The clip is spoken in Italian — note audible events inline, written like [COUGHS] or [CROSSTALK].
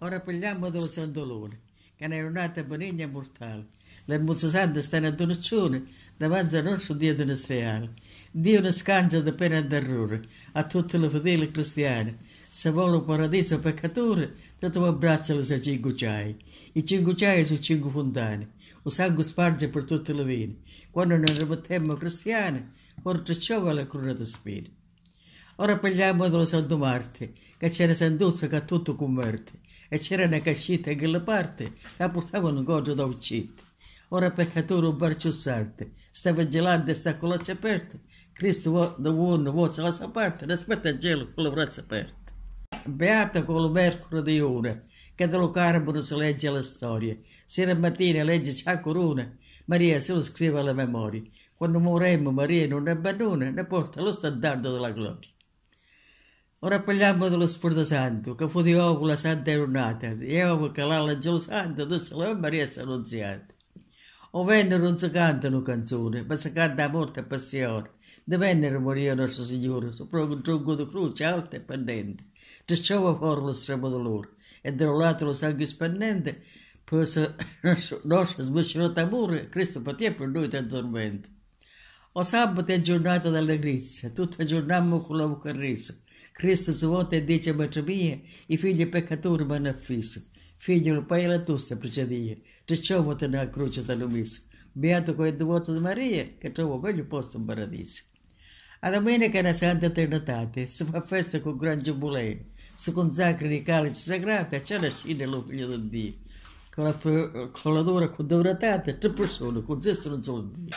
Ora parliamo del Santo Lone, che è nata benigna mortale. L'ermoso santo sta in adorazione davanti al nostro Dio di Nestreale. Dio ne scansa da pena e d'errore a tutte le fedeli cristiane. Se vuole un paradiso peccatore, dato un abbraccio alle sue cinque I cinque ciai sono cinque fontane. Il sangue sparge per tutte le vene. Quando non ribattemmo cristiani, oltre ciò va la corona di spine. Ora parliamo del Santo Marte, che c'era Santuzza che ha tutto converte e c'erano cascette da quella parte e portavano goggio da uccette. Ora peccatore un barciussante, stava gelando e sta con l'occhio aperto, Cristo da uomo vuole la sua parte, rispetto il gelo con le braccia aperte. Beata con lo mercolo di ora, che dallo carburo si legge la storia, sera e mattina legge c'è corona, Maria se lo scrive alla memoria, quando morremo Maria non abbandona, ne porta lo standardo della gloria. Ora parliamo dello Spirito Santo, che fu di nuovo la Santa Eronata, e ora che l'angelo santo disse la Maria si annunziata. O vennero non si cantano canzoni, ma si canta a morte e passione. Di Venere morì nostro Signore, sopra un tronco di croce alto e pendente. Tracciava fuori lo stremo dolore, e derollato lo sangue poi questo [COUGHS] nostro smiscinato amore, Cristo patì per noi tanto tormento. O sabato è giornata d'allegrezza, tutta giornammo con la bocca resa Cristo svuota e dice bacio mie, i figli peccatori vanno affisso. Figlio, poi la tu se procedie, te ciò te nella croce te lo miso. Beato che è devoto di Maria, che trovo meglio posto in paradiso. A domenica la Santa Trinitate si fa festa con gran giubileo, si consacra i calici sagrati e c'è la scena lo figlio di Dio. Con la, con la dura condannata, tre persone, con gesto non solo Dio.